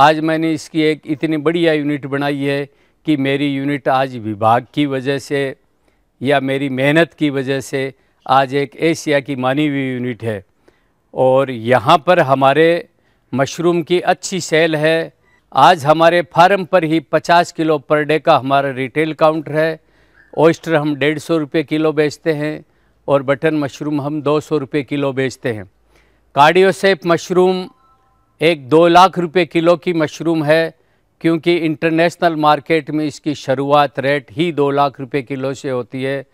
आज मैंने इसकी एक इतनी बढ़िया यूनिट बनाई है कि मेरी यूनिट आज विभाग की वजह से या मेरी मेहनत की वजह से आज एक एशिया की मानी हुई यूनिट है और यहाँ पर हमारे मशरूम की अच्छी सेल है आज हमारे फार्म पर ही 50 किलो पर डे का हमारा रिटेल काउंटर है ओइस्टर हम डेढ़ सौ रुपये किलो बेचते हैं और बटन मशरूम हम दो सौ रुपये किलो बेचते हैं कार्डियोसेप मशरूम एक दो लाख रुपए किलो की मशरूम है क्योंकि इंटरनेशनल मार्केट में इसकी शुरुआत रेट ही दो लाख रुपए किलो से होती है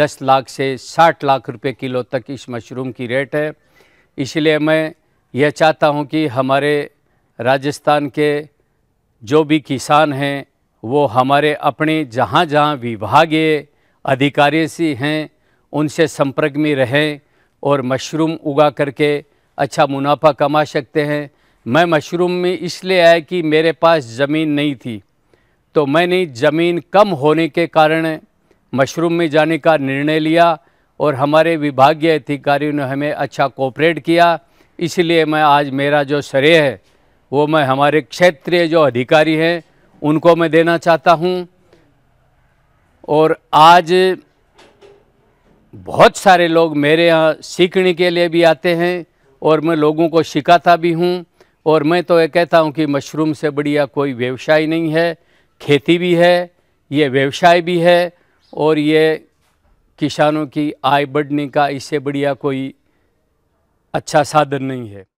दस लाख से साठ लाख रुपए किलो तक इस मशरूम की रेट है इसलिए मैं यह चाहता हूं कि हमारे राजस्थान के जो भी किसान हैं वो हमारे अपने जहाँ जहाँ विभागीय अधिकारी से हैं उनसे संपर्क में रहें और मशरूम उगा करके अच्छा मुनाफा कमा सकते हैं मैं मशरूम में इसलिए आया कि मेरे पास ज़मीन नहीं थी तो मैंने ज़मीन कम होने के कारण मशरूम में जाने का निर्णय लिया और हमारे विभागीय अधिकारियों ने हमें अच्छा कोऑपरेट किया इसलिए मैं आज मेरा जो श्रेय है वो मैं हमारे क्षेत्रीय जो अधिकारी हैं उनको मैं देना चाहता हूँ और आज बहुत सारे लोग मेरे यहाँ सीखने के लिए भी आते हैं और मैं लोगों को सिखाता भी हूँ और मैं तो ये कहता हूँ कि मशरूम से बढ़िया कोई व्यवसाय नहीं है खेती भी है ये व्यवसाय भी है और ये किसानों की आय बढ़ने का इससे बढ़िया कोई अच्छा साधन नहीं है